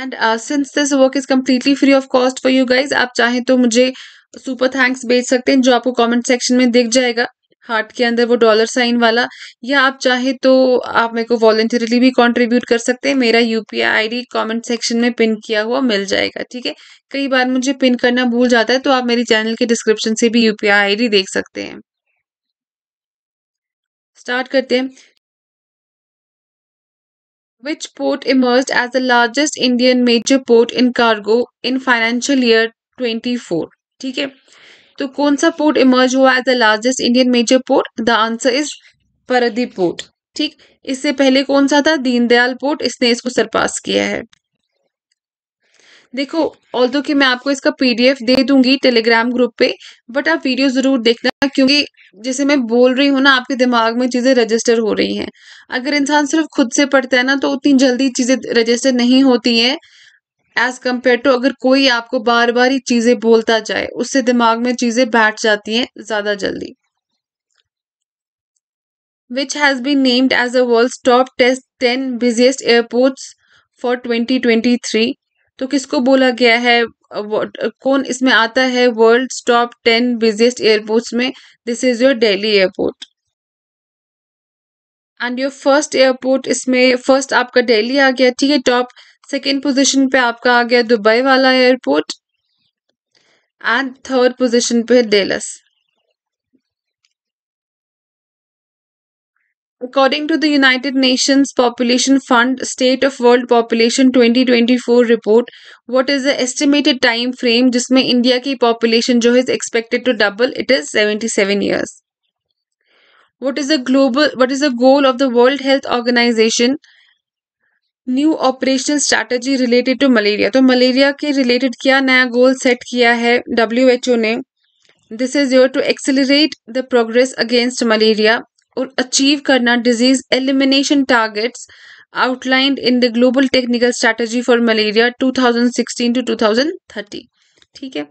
And since this work is completely free of cost for you guys आप चाहें तो मुझे सुपर थैंक्स भेज सकते हैं जो आपको कॉमेंट सेक्शन में दिख जाएगा हार्ट के अंदर वो डॉलर साइन वाला या आप चाहे तो आप मेरे को वॉलेंटियरली भी कंट्रीब्यूट कर सकते हैं मेरा यूपीआई आईडी कमेंट सेक्शन में पिन किया हुआ मिल जाएगा ठीक है कई बार मुझे पिन करना भूल जाता है तो आप मेरे चैनल के डिस्क्रिप्शन से भी यूपीआई आईडी देख सकते हैं स्टार्ट करते हैं which port emerged as the largest Indian major port in cargo in financial year 24 ठीक है तो कौन सा पोर्ट इमर्ज हुआ as the largest Indian major port the answer is Paradip port ठीक इससे पहले कौन सा था दीनदयाल पोर्ट इसने इसको सरपास किया है देखो ऑल दो कि मैं आपको इसका पीडीएफ दे दूंगी टेलीग्राम ग्रुप पे बट आप वीडियो जरूर देखना क्योंकि जैसे मैं बोल रही हूँ ना आपके दिमाग में चीज़ें रजिस्टर हो रही हैं अगर इंसान सिर्फ खुद से पढ़ता है ना तो उतनी जल्दी चीज़ें रजिस्टर नहीं होती हैं एज कम्पेयर टू अगर कोई आपको बार बार ही चीज़ें बोलता जाए उससे दिमाग में चीज़ें बैठ जाती हैं ज़्यादा जल्दी which has been named as a world top test ten busiest airports for 2023 तो किसको बोला गया है कौन इसमें आता है world top ten busiest airports में this is your Delhi airport and your first airport इसमें फर्स्ट आपका दिल्ली आ गया ठीक है टॉप सेकेंड पोजिशन पे आपका आ गया दुबई वाला एयरपोर्ट एंड थर्ड पोजिशन पे Dallas According to the United Nations Population Fund State of World Population 2024 report, what is the estimated time frame जिसमें इंडिया की population जो is expected to double? It is 77 years. What is the global? What is the goal of the World Health Organization? New operational strategy related to malaria. तो malaria के related क्या नया goal set किया है W H O ने this is your to accelerate the progress achieve achieve disease elimination targets outlined in the global technical strategy for malaria 2016 to 2030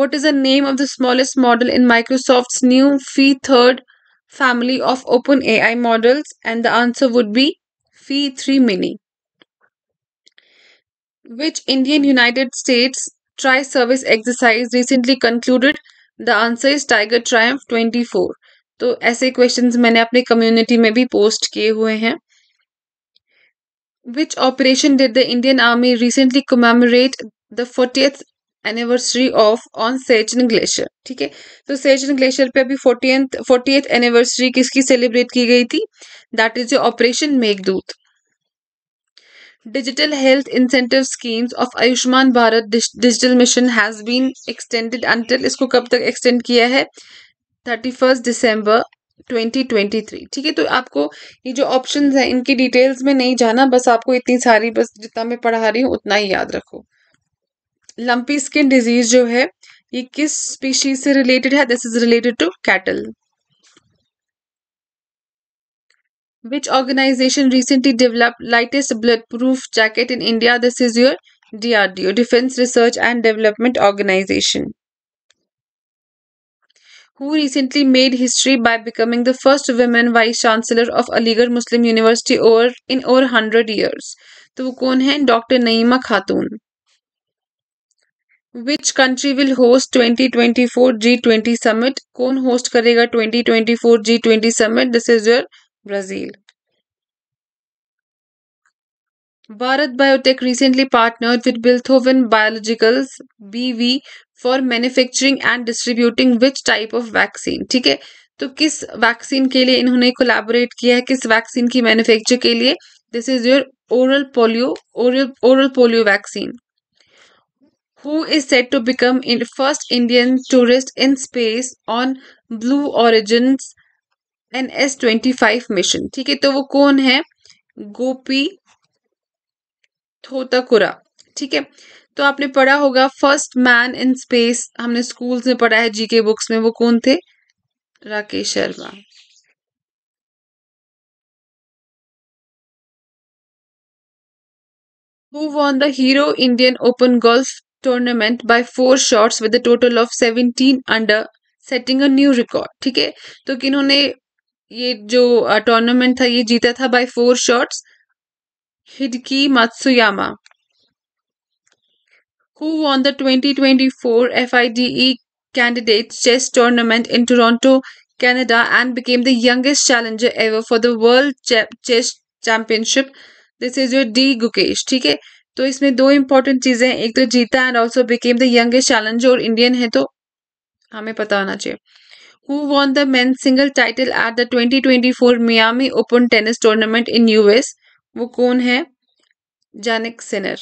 what is the name of the smallest model in microsoft's new phi third family of open ai models and the answer would be phi 3 mini which indian united states tri service exercise recently concluded the answer is tiger triumph 24 तो ऐसे question मैंने अपने community में भी post किए हुए हैं which operation did the Indian Army recently commemorate the forty anniversary of on Siachen glacier ठीक है तो सेचन ग्लेशियर पे अभी फोर्टी एथ एनिवर्सरी किसकी सेलिब्रेट की गई थी that is Operation Meghdoot digital health incentive schemes of Ayushman Bharat digital mission has been extended until इसको कब तक एक्सटेंड किया है thirty first December twenty twenty three ठीक है तो आपको ये जो ऑप्शन है इनकी डिटेल्स में नहीं जाना बस आपको इतनी सारी बस जितना मैं पढ़ा रही हूँ उतना ही याद रखो लंपी स्किन डिजीज जो है ये किस स्पीशीज से रिलेटेड है this is related to cattle which organisation recently develop lightest blood proof jacket in India this is your D R D O defence research and development organisation who recently made history by becoming the first women vice chancellor of Aligarh Muslim University over in over 100 years. So who is Dr. Naima Khatun? Which country will host 2024 G20 summit? Who will host 2024 G20 summit? This is your Brazil. Bharat Biotech recently partnered with Bilthoven Biologicals BV for manufacturing and distributing which type of vaccine ठीक है तो किस vaccine के लिए इन्होंने collaborate किया है किस वैक्सीन की मैन्युफैक्चर के लिए this is your oral polio oral polio vaccine who is set to become in first Indian tourist in space on Blue Origins N S twenty five mission ठीक है तो वो कौन है गोपी थोता थोतकुरा ठीक है तो आपने पढ़ा होगा फर्स्ट मैन इन स्पेस हमने स्कूल में पढ़ा है जीके बुक्स में वो कौन थे Rakesh Sharma who won the Hero Indian Open golf tournament by four shots with total of seventeen under setting a new record ठीक है तो किन्होंने ये जो टूर्नामेंट uh, था ये जीता था by four shots Hideki Matsuyama, who won the 2024 FIDE Candidates Chess Tournament in Toronto, Canada, and became the youngest challenger ever for the World Chess Championship. This is your D Gukesh ठीक है तो इसमें दो important चीजें एक तो जीता and also became the youngest challenger और इंडियन है तो हमें पता होना चाहिए who won the man single title at the 2024 Miami Open Tennis Tournament in US? वो कौन है Jannik Sinner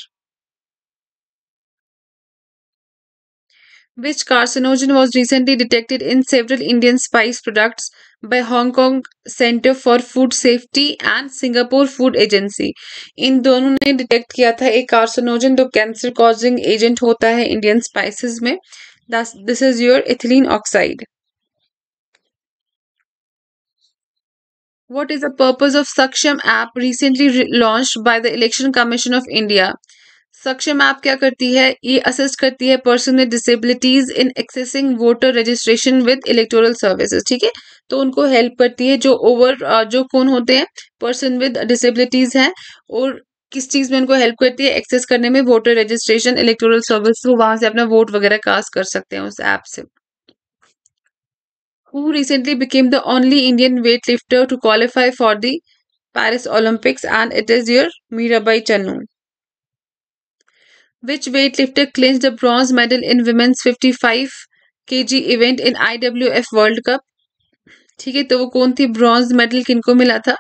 which carcinogen was recently detected in several Indian spice product by Hong Kong centre for food safety and Singapore food agency in दोनों ने detect किया था एक carcinogen दो cancer causing agent होता है इंडियन स्पाइसिस में this is your ethylene oxide What is the purpose of Saksham app recently re launched by the Election Commission of India? Saksham app क्या करती है ये असिस्ट करती है person with disabilities in accessing voter registration with electoral services ठीक है तो उनको हेल्प करती है जो ओवर जो कौन होते हैं पर्सन विद डिसेबिलिटीज हैं और किस चीज़ में उनको हेल्प करती है एक्सेस करने में वोटर रजिस्ट्रेशन इलेक्टोरल सर्विस वो वहाँ से अपना वोट वगैरह कास्ट कर सकते हैं उस ऐप से who recently became the only Indian weightlifter to qualify for the Paris Olympics and it is your Mirabai Chanu. Which weightlifter clinched the bronze medal in women's 55 kg event in IWF World Cup? ठीक है तो वो कौन थी bronze medal किनको मिला था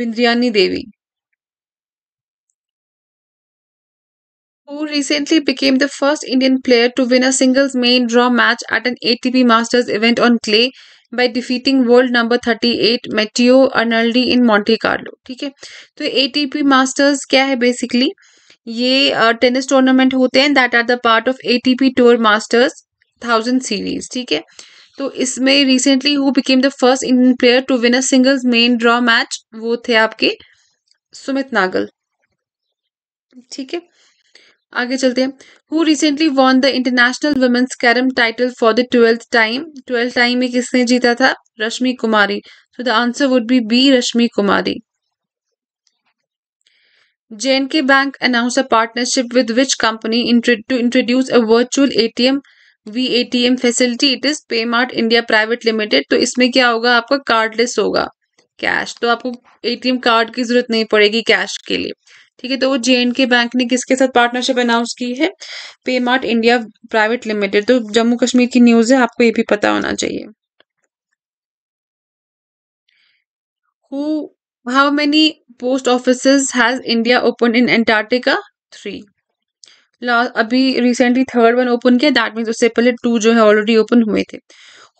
बिंद्रियानी देवी who recently became the first Indian player to win a singles main draw match at an ATP Masters event on clay by defeating world number 38 Matteo Arnaldi in Monte Carlo ठीक है तो ATP masters क्या है basically ये tennis tournament होते हैं that are the part of ATP tour masters thousand series ठीक है तो इसमें recently who became the first Indian player to win a singles men draw match वो थे आपके सुमित नागल ठीक है आगे चलते हैं who recently won the international women's carrom title for the twelfth time twelfth time में किसने जीता था Rashmi Kumari so the answer would be B Rashmi Kumari J&K Bank announced a partnership with which company to introduce a virtual ATM VATM facility? It is Paymart India Private Limited. तो इसमें क्या होगा आपका cardless होगा कैश तो आपको एटीएम कार्ड की जरूरत नहीं पड़ेगी कैश के लिए ठीक है तो वो जे के बैंक ने किसके साथ पार्टनरशिप अनाउंस की है पेमार्ट इंडिया प्राइवेट लिमिटेड तो जम्मू कश्मीर की न्यूज है आपको ये भी पता होना चाहिए who how many post office has India open in Antarctica three last अभी रिसेंटली थर्ड वन ओपन किया दैट मीन उससे पहले टू जो है ऑलरेडी ओपन हुए थे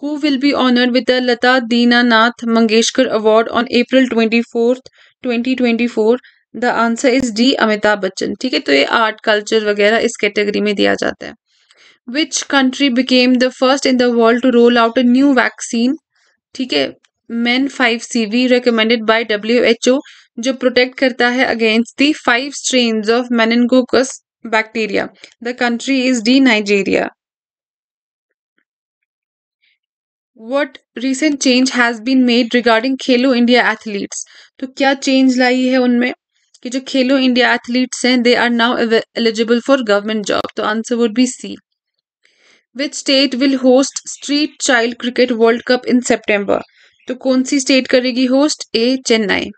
who will be honoured with Lata Dinanath Mangeshkar award on April twenty fourth twenty twenty four the answer is D Amitabh Bachchan ठीक है तो ये आर्ट कल्चर वगैरह इस कैटेगरी में दिया जाता है which country became the first in the world to roll out a new vaccine ठीक है men five C V recommended by W H O जो प्रोटेक्ट करता है against the five strain of meningococcus bacteria the country is D Nigeria what recent change has been made regarding Khelo India athletes तो क्या change लाई है उनमें कि जो खेलो इंडिया एथलीट्स हैं they are now eligible for government job तो answer would be C which state will host street child cricket world cup in September तो कौन सी स्टेट करेगी host A Chennai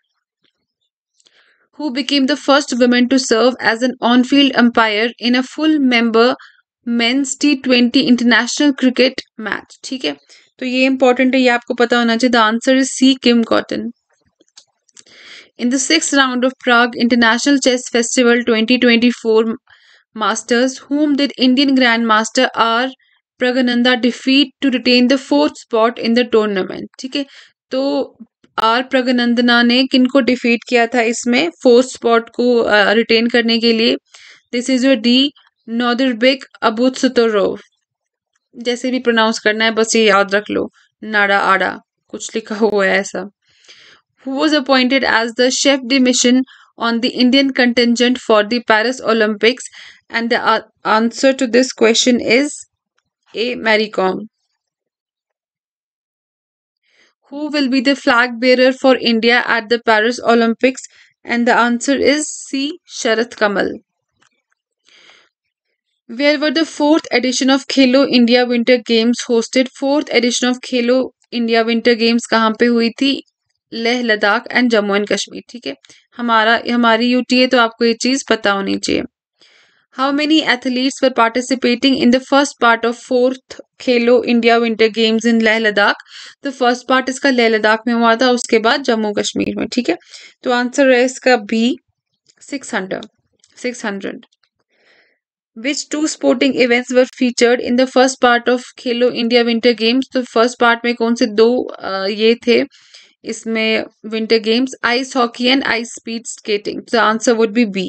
who became the first women to serve as an on field umpire in a full member men's T twenty international cricket match ठीक है तो ये important है ये आपको पता होना चाहिए the answer is C Kim Cotton in the sixth round of Prague International Chess Festival 2024 Masters, whom did Indian Grandmaster R. Pragananda defeat to retain the fourth spot in the tournament. ठीक है तो are प्रगनंदना ने किनको defeat किया था इसमें fourth spot को retain uh, करने के लिए this is your D Nodirbek Abdusattorov जैसे भी प्रोनाउंस करना है बस ये याद रख लो नाड़ा आड़ा कुछ लिखा हुआ है ऐसा who was appointed as the chef de mission on the Indian contingent for the Paris Olympics? And the uh, answer to this question is A. Marie Who will be the flag bearer for India at the Paris Olympics? And the answer is C. Sharath Kamal. Where were the fourth edition of Khelo India Winter Games hosted? Fourth edition of Khelo India Winter Games कहाँ पे हुई थी Leh Ladakh and Jammu and Kashmir ठीक है हमारा हमारी UTA तो आपको ये चीज़ पता होनी चाहिए how many athletes were participating in the first part of fourth Khelo India winter games in Leh Ladakh तो फर्स्ट पार्ट इसका लेह लद्दाख में हुआ था उसके बाद जम्मू कश्मीर में ठीक है तो आंसर है इसका B six hundred six hundred which two sporting events were featured in the first part of Khelo India Winter Games तो first part में कौन से दो ये थे इसमें winter games ice hockey and ice speed skating the answer would be B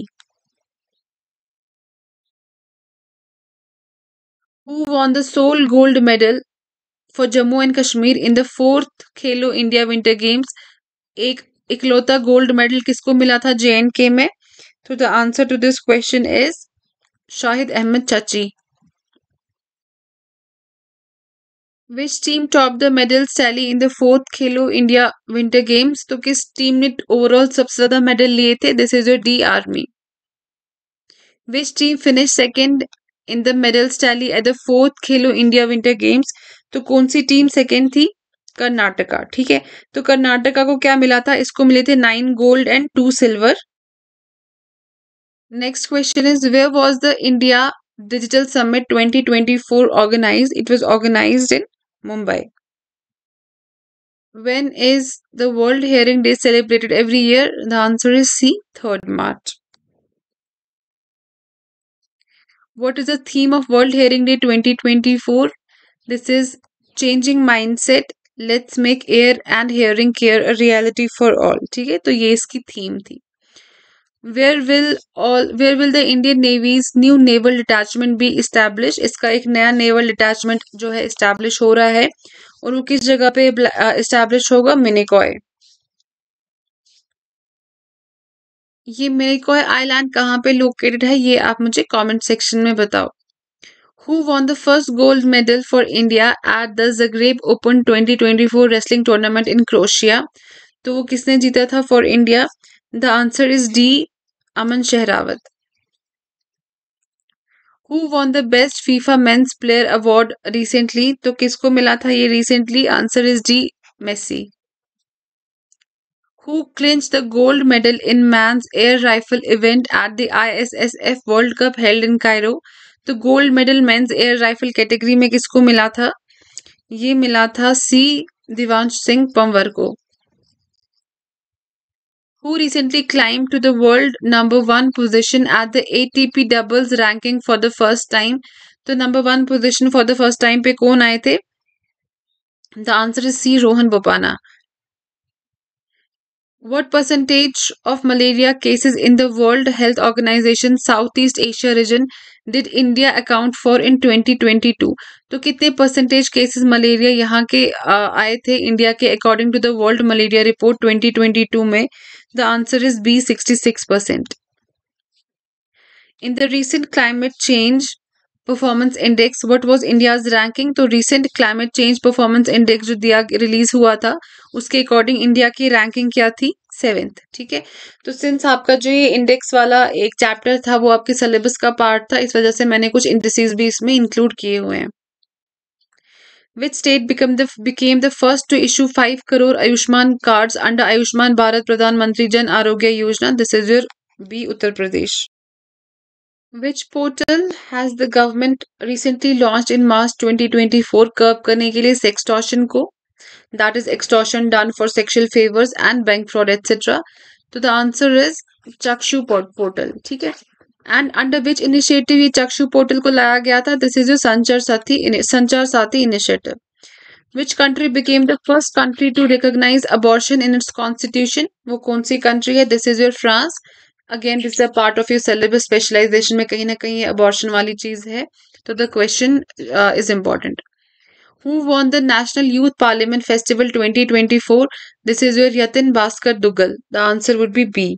who won the sole gold medal for Jammu and Kashmir in the fourth Khelo India winter games एक इकलौता गोल्ड मेडल किसको मिला था जे एंड के में तो the answer to this question is Shahid Ahmad Chachi which team top the medal tally in the fourth Khelo India winter games तो किस टीम ने ओवरऑल सबसे ज्यादा मेडल लिए थे this is your D army which team finish second in the medal tally at the fourth Khelo India winter games तो कौन सी टीम सेकेंड थी कर्नाटका ठीक है तो कर्नाटका को क्या मिला था इसको मिले थे nine gold and two silver next question is where was the India twenty twenty 2024 organise it was organise in Mumbai. When is the World Hearing Day celebrated every year? The answer is C, 3rd March. What is the theme of World Hearing Day 2024? This is changing mindset. Let's make ear and hearing care a reality for all. ठीक है तो ये इसकी theme थी where will all where will the Indian navy's new naval detachment भी establish इसका एक नया नेवल डिटैचमेंट जो है इस्टेब्लिश हो रहा है और वो किस जगह पे इस्टेब्लिश होगा मिनिकॉय ये मिनिकॉय आइलैंड कहाँ पे लोकेटेड है ये आप मुझे कमेंट सेक्शन में बताओ who won the first gold medal for India at the Zagreb Open 2024 wrestling tournament in Croatia? तो वो किसने जीता था for India the answer is D Aman Sehrawat who won the best FIFA men's player award recently तो किसको मिला था ये recently answer is D Messi who clinch the gold medal in gold air rifle event at the I S S F world cup held in Cairo तो gold medal men's air rifle category में किसको मिला था ये मिला था सी दिवांश सिंह पंवर को who recently climbed to the world number one position at the ATP doubles ranking for the first time. The number one position for the first time, पे कौन आए The answer is C. Rohan बोपाना What percentage of malaria cases in the World Health Organization Southeast Asia region did India account for in 2022? तो कितने percentage cases malaria यहाँ के आए थे India के to the World Malaria Report 2022 में The answer is B 66%. In the recent climate change performance index was India is ranking तो recent climate change performance index जो दिया रिलीज हुआ था उसके अकॉर्डिंग इंडिया की रैंकिंग क्या थी सेवेंथ ठीक है तो सिंस आपका जो ये इंडेक्स वाला एक चैप्टर था वो आपके सिलेबस का पार्ट था इस वजह से मैंने कुछ इंडिसेस भी इसमें इंक्लूड किए हुए हैं Which state became the, became the first to issue 5 crore Ayushman cards under Ayushman Bharat Pradhan Mantri Jan Arogya Yojana? This is your B Uttar Pradesh. Which portal has the government recently launched in March 2024 curb करने के लिए को? That is extortion done for sexual favors and bank fraud etc. So the answer is Chakshu portal. ठीक है? And under which initiative ये चक्षु portal को लाया गया था दिस इज योर संचार Saathi Sanchar Saathi initiative which country became the first country to recognise abortion in its constitution वो कौन सी कंट्री है this is your France again this a part of your syllabus specialisation में कहीं ना कहीं अबॉर्शन वाली चीज है तो the question is important who won the national youth parliament festival 2024 this is your Yatin Bhaskar Duggal the answer would be B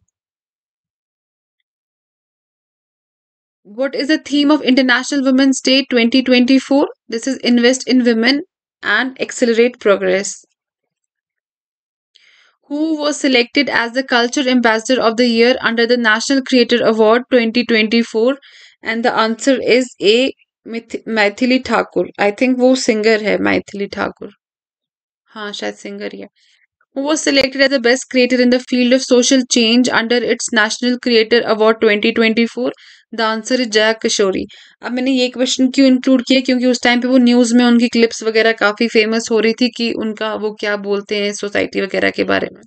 what is the theme of International Women's Day 2024? This is Invest in Women and Accelerate Progress. Who was selected as the Culture Ambassador of the Year under the National Creator Award 2024? And the answer is A. Maithili Thakur. I think वो singer है Maithili Thakur. हाँ शायद singer है. Who was selected as the best creator in the field of social change under its National Creator Award 2024? The answer is Jaya Kishori अब मैंने ये question क्यों include किया क्योंकि उस टाइम पे वो न्यूज़ में उनकी क्लिप्स वगैरह काफ़ी फेमस हो रही थी कि उनका वो क्या बोलते हैं सोसाइटी वगैरह के बारे में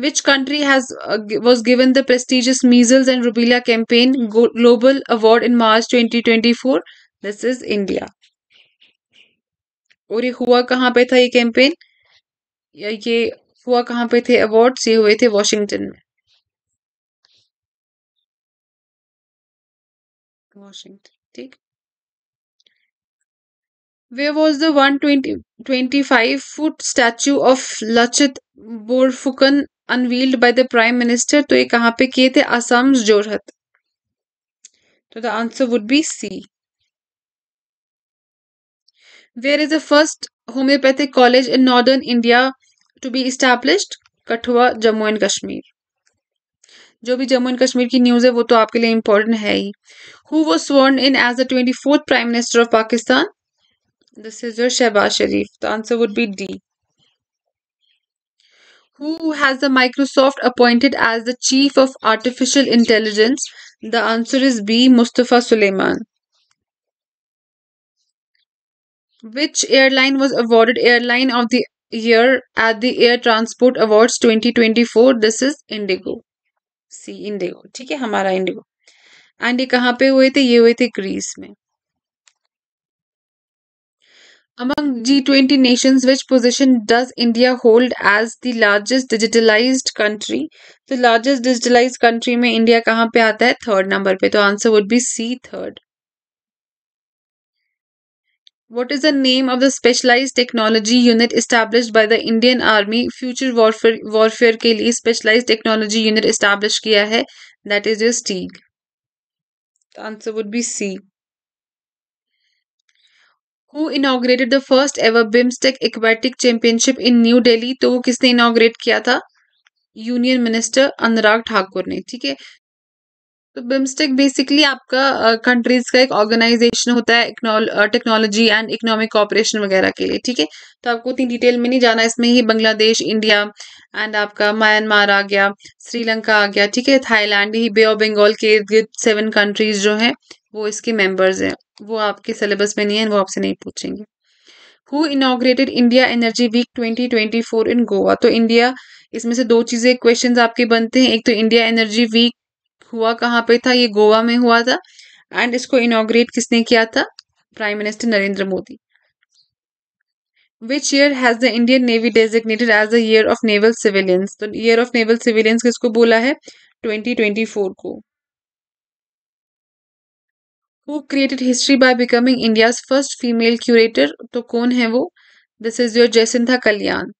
which country has uh, the prestigious the and measles campaign global award in March twenty twenty four this is India और ये हुआ कहाँ पे था ये कैंपेन ये हुआ कहाँ पे थे अवार्ड्स ये हुए थे वॉशिंगटन में वॉशिंग ठीक where was the one twenty five foot statue of Lachit Borphukan unveiled by the prime minister तो ये कहाँ पे किए थे असम जोरहत तो the answer would be C where is the first homeopathic college in northern India to be established Kathua Jammu and Kashmir जो भी Jammu and Kashmir की न्यूज है वो तो आपके लिए इम्पोर्टेंट है ही who was sworn in as the twenty fourth prime minister of Pakistan this is your Shehbaz Sharif the answer would be D who has the Microsoft appointed as the chief of artificial intelligence the answer is B Mustafa Suleyman which airline was awarded airline of the year at the air transport award twenty twenty four this is IndiGo C IndiGo ठीक है हमारा Indigo and ये कहाँ पे हुए थे ये हुए थे ग्रीस में among G twenty nation which position does India hold as the largest digitalise country तो लार्जेस्ट डिजिटलाइज कंट्री में इंडिया कहाँ पे आता है थर्ड नंबर पे तो answer would be C third What is the name of the specialized technology unit established by the Indian Army future warfare warfare के लिए specialized technology unit establish किया है that is your STEAG. The answer would be C. Who inaugurated the first ever BIMSTEC Aquatic Championship in New Delhi? तो वो किसने inaugurate किया था union minister अनुराग ठाकुर ने ठीक है तो बिम्स्टेक बेसिकली आपका कंट्रीज uh, का एक ऑर्गेनाइजेशन होता है टेक्नोलॉजी एंड इकोनॉमिक कॉपरेशन वगैरह के लिए ठीक है तो आपको उतनी डिटेल में नहीं जाना इसमें ही बांग्लादेश इंडिया एंड आपका म्यांमार आ गया श्रीलंका आ गया ठीक है थाईलैंड ही बे ऑफ बंगाल के इर्द सेवन कंट्रीज जो है वो इसके मेंबर्स हैं वो आपके सिलेबस में नहीं है वो आपसे नहीं पूछेंगे who inaugurated India energy week four in Goa तो इंडिया इसमें से दो चीज़ें क्वेश्चन आपके बनते हैं एक तो इंडिया एनर्जी वीक हुआ कहाँ पे था ये गोवा में हुआ था एंड इसको इनोग्रेट किसने किया था prime minister Narendra Modi which year has the Indian navy designated as the year of naval civilians तो ईयर ऑफ नेवल सिविलियंस किसको बोला है 2024 को who created history by becoming India's first female curator तो कौन है वो this is your Jayasindha Kalyan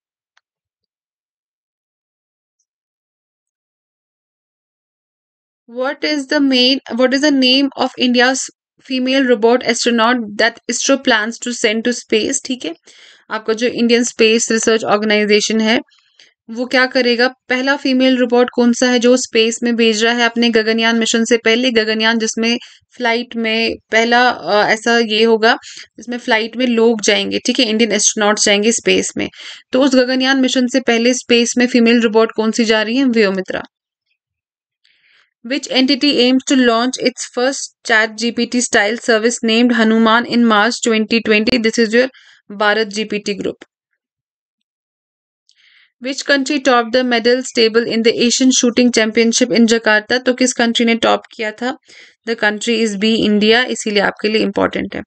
What is the main what is the name of India's female robot astronaut that ISRO plans to send to space ठीक है आपका जो Indian space research organisation है वो क्या करेगा पहला फीमेल रोबोट कौन सा है जो स्पेस में भेज रहा है अपने गगनयान मिशन से पहले गगनयान जिसमें फ्लाइट में पहला आ, ऐसा ये होगा जिसमें फ्लाइट में लोग जाएंगे ठीक है इंडियन एस्ट्रोनॉट जाएंगे स्पेस में तो उस गगनयान मिशन से पहले स्पेस में फीमेल रोबोट कौन सी जा रही है व्योमित्रा Which entity aims to launch its first chat GPT style service named Hanuman in March 2020? This is your Bharat GPT group. Which country topped the medals table in the Asian Shooting Championship in Jakarta? तो किस country ने top किया था The country is B India, इसीलिए आपके लिए important है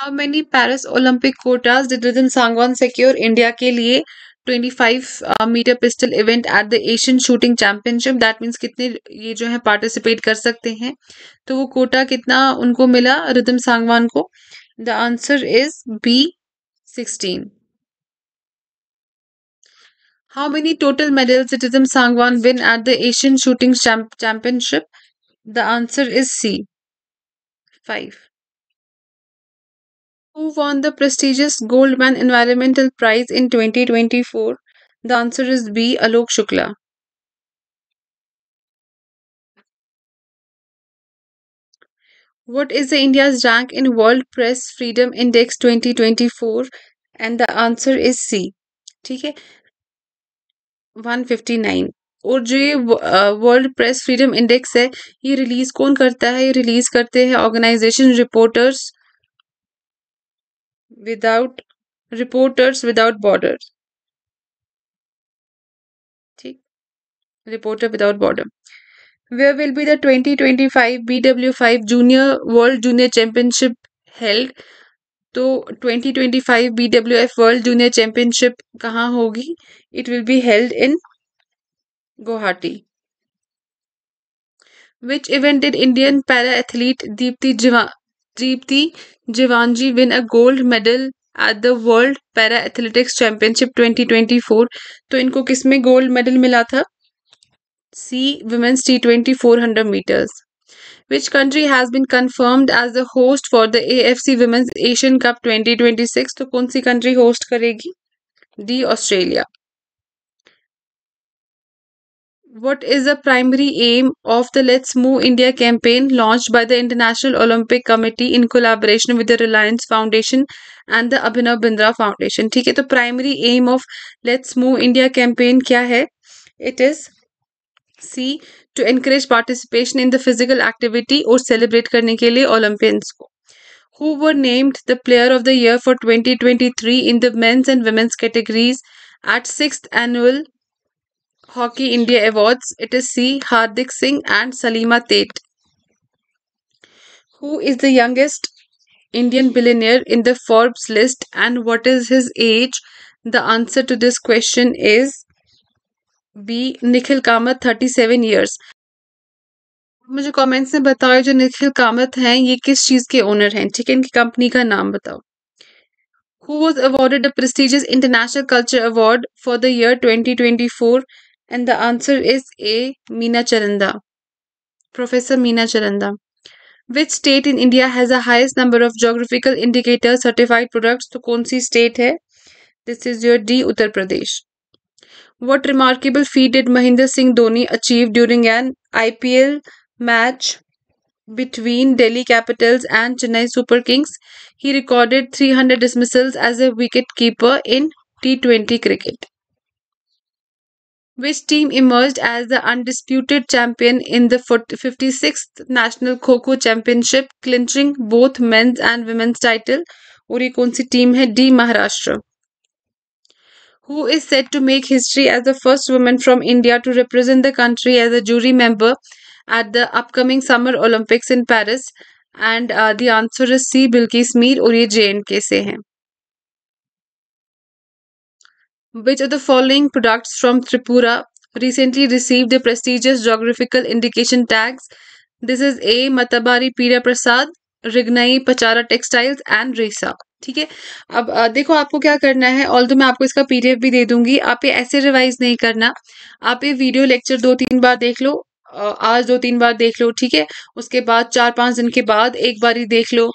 How many Paris Olympic quotas did Ridhan Sangwan secure India के लिए 25 metre pistol event at the Asian shooting championship that means कितने ये जो है पार्टिसिपेट कर सकते हैं तो वो कोटा कितना उनको मिला रिदम सांगवान को the answer is B 16 how many total medals Rhythm Sangwan win at the Asian shooting championship the answer is C five Who won the prestigious Goldman Environmental Prize in 2024? The answer is B. Alok Shukla. What is the India's rank in World Press Freedom Index 2024? And the answer is C. ठीक है 159 और जो ये world press freedom index है ये release कौन करता है ये रिलीज करते हैं organisation reporters without reporters without border ठीक reporter without border where will be the twenty twenty five B W five junior world junior championship held तो twenty twenty five B W F world junior championship कहाँ होगी it will be held in Guwahati which event did Indian para athlete Deepthi Jiva Deepthi Jivanji win a gold medal at the world para athletics championship 2024 तो इनको किस में gold medal मिला था C women's T twenty four hundred metres which country has been confirmed as the host for the AFC Women's Asian Cup 2026 तो कौन सी country host करेगी D Australia What is the primary aim of the Let's Move India campaign launched by the International Olympic Committee in collaboration with the Reliance Foundation and the Abhinav Bindra Foundation? ठीक है तो primary aim of Let's Move India campaign क्या है It is C to encourage participation in the physical activity और celebrate करने के लिए Olympians को Who were named the Player of the Year for 2023 in the men's and women's categories at 6th annual hockey India awards it is C Hardik Singh and Salima Tete who is the youngest Indian billionaire in the Forbes list and what is his age the answer to this question is B Nikhil Kamath thirty seven years मुझे comments में बताओ जो निखिल कामत हैं ये किस चीज़ के owner हैं ठीक है इनकी कंपनी का नाम बताओ who was awarded the prestigious international culture award for the year twenty twenty four And the answer is A. Meena Charanda. Professor Meena Charanda. Which state in India has the highest number of geographical indicator certified products? So, कौन state है? This is your D. Uttar Pradesh. What remarkable feat did Mahinder Singh Dhoni achieve during an IPL match between Delhi Capitals and Chennai Super Kings? He recorded 300 dismissals as a wicket keeper in T20 cricket which team emerged as the undisputed champion in the 56th National Kho Championship, clinching both men's and women's title. और ये कौन सी team है who is said to make history as the first woman from India to represent the country as a jury member at the upcoming Summer Olympics in Paris. And uh, the answer is C. Bilkis Mir और ये जे and के से हैं Which of the following products from Tripura recently received the prestigious geographical indication tags? This is A. Matabari Pira Prasad, Rignai Pachara textiles and Resa. ठीक है अब देखो आपको क्या करना है ऑल तो मैं आपको इसका पीडीएफ भी दे दूंगी आप ये ऐसे रिवाइज नहीं करना आप ये वीडियो लेक्चर दो तीन बार देख लो आज दो तीन बार देख लो ठीक है उसके बाद चार पांच दिन के बाद एक बार ही देख लो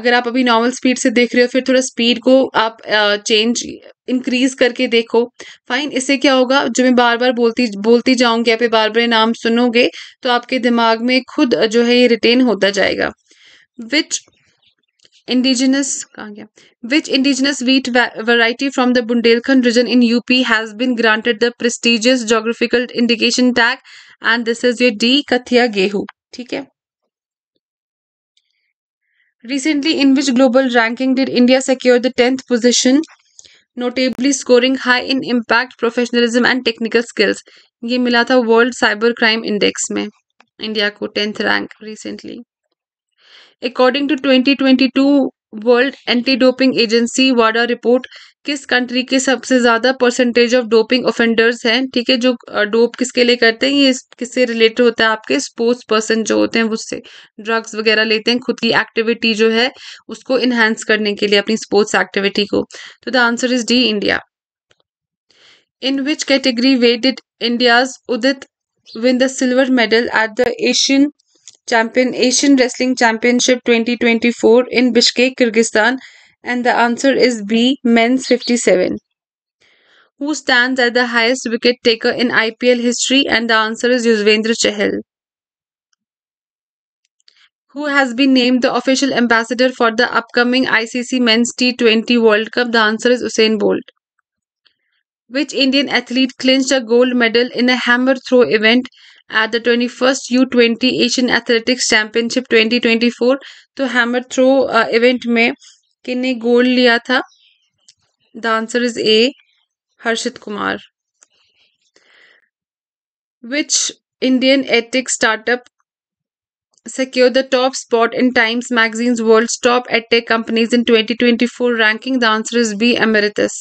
अगर आप अभी नॉर्मल स्पीड से देख रहे हो फिर थोड़ा स्पीड को आप चेंज इंक्रीज करके देखो फाइन इससे क्या होगा जो मैं बार बार बोलती बोलती जाऊंगी आप बार बार नाम सुनोगे तो आपके दिमाग में खुद जो है ये रिटेन होता जाएगा विच इंडिजिनस कहा गया which indigenous wheat variety from the Bundelkhand region in UP has been granted the prestigious geographical indication tag and this is ये डी कथिया गेहू ठीक है recently in which global ranking did India secure the tenth position notably scoring high in impact, professionalism, and technical skills. ये मिला था world cyber crime India में India को tenth rank recently according 2022 World Anti-Doping Agency WADA report. किस country के सबसे ज़्यादा percentage of doping offenders हैं ठीक है जो डोप किसके लिए करते हैं ये किससे रिलेटेड होता है आपके स्पोर्ट्स पर्सन जो होते हैं उससे ड्रग्स वगैरह लेते हैं खुद की एक्टिविटी जो है उसको इन्हेंस करने के लिए अपनी स्पोर्ट्स एक्टिविटी को तो the answer is D India in which category वे did India's Udit win medal at the Asian champion Asian Champion championship twenty twenty 2024 in Bishkek Kyrgyzstan and the answer is B. Men's 57. Who stands at the highest wicket taker in IPL history? And the answer is Yuzvendra Chahal. Who has been named the official ambassador for the upcoming ICC Men's T20 World Cup? The answer is Usain Bolt. Which Indian athlete clinched a gold medal in a hammer throw event at the 21st U20 Asian Athletics Championship 2024? तो hammer throw uh, event में किने gold लिया था the answer is A Harshit Kumar which Indian edtech startup secure the top spot in Times Magazine's World's Top EdTech Companies in 2024 ranking? The answer is B. Emeritus.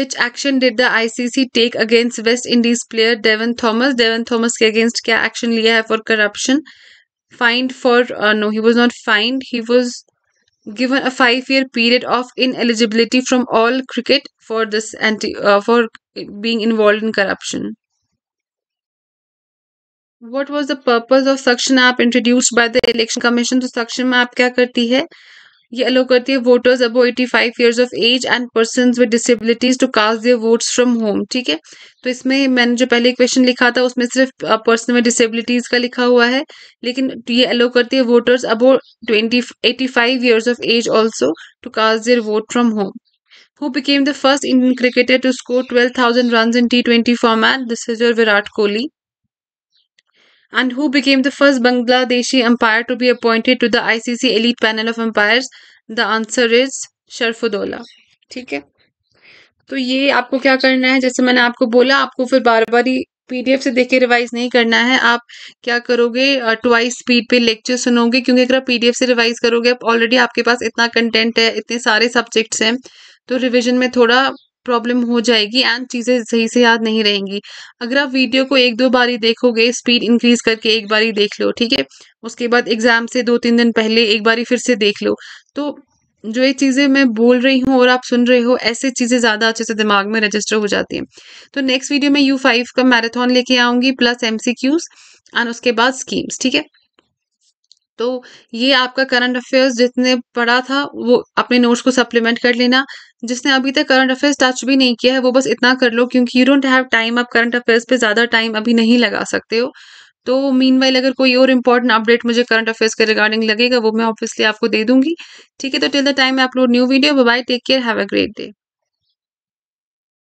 Which action did the ICC take against West Indies player Devon Thomas? Devon Thomas के against क्या action लिया है for corruption? Fined for uh, no, he was not fined. He was given a five year period of ineligibility from all cricket for this anti uh, for being involved in corruption what was the purpose of suction app introduced by the election commission to suction app क्या करती है ये allow करती है voters above 85 five years of age and person with disabilities to cast their votes from home ठीक है तो इसमें मैंने जो पहले क्वेश्चन लिखा था उसमें सिर्फ पर्सन विद डिसेबिलिटीज का लिखा हुआ है लेकिन ये अलो करती है voters above twenty eighty five years of age also to cast their vote from home first Indian cricketer to score twelve thousand run in T twenty format this is your Virat Kohli and who became the first Bangladeshi umpire to be appointed to the ICC elite panel of umpires? The answer is Sharfuddola. ठीक है तो ये आपको क्या करना है जैसे मैंने आपको बोला आपको फिर बार बार ही पीडीएफ से देख के रिवाइज नहीं करना है आप क्या करोगे ट्वाइस स्पीड पे लेक्चर सुनोगे क्योंकि अगर आप पीडीएफ से रिवाइज करोगे ऑलरेडी आपके पास इतना कंटेंट है इतने सारे सब्जेक्ट्स हैं तो रिविजन में थोड़ा प्रॉब्लम हो जाएगी एंड चीज़ें सही से याद नहीं रहेंगी अगर आप वीडियो को एक दो बार ही देखोगे स्पीड इंक्रीज करके एक बार ही देख लो ठीक है उसके बाद एग्जाम से दो तीन दिन पहले एक बार ही फिर से देख लो तो जो ये चीज़ें मैं बोल रही हूँ और आप सुन रहे हो ऐसे चीज़ें ज़्यादा अच्छे से दिमाग में रजिस्टर हो जाती हैं तो नेक्स्ट वीडियो में यू का मैराथन लेके आऊँगी प्लस एम एंड उसके बाद स्कीम्स ठीक है तो ये आपका करंट अफेयर्स जितने पढ़ा था वो अपने नोट्स को सप्लीमेंट कर लेना जिसने अभी तक करंट अफेयर्स टच भी नहीं किया है वो बस इतना कर लो क्योंकि यू डोंट हैव टाइम आप करंट अफेयर्स पे ज़्यादा टाइम अभी नहीं लगा सकते हो तो मीन अगर कोई और इंपॉर्टेंट अपडेट मुझे करंट अफेयर्स के रिगार्डिंग लगेगा वो मैं ऑब्वियसली आपको दे दूंगी ठीक है तो टिल द टाइम आप upload new video bye take care have a great day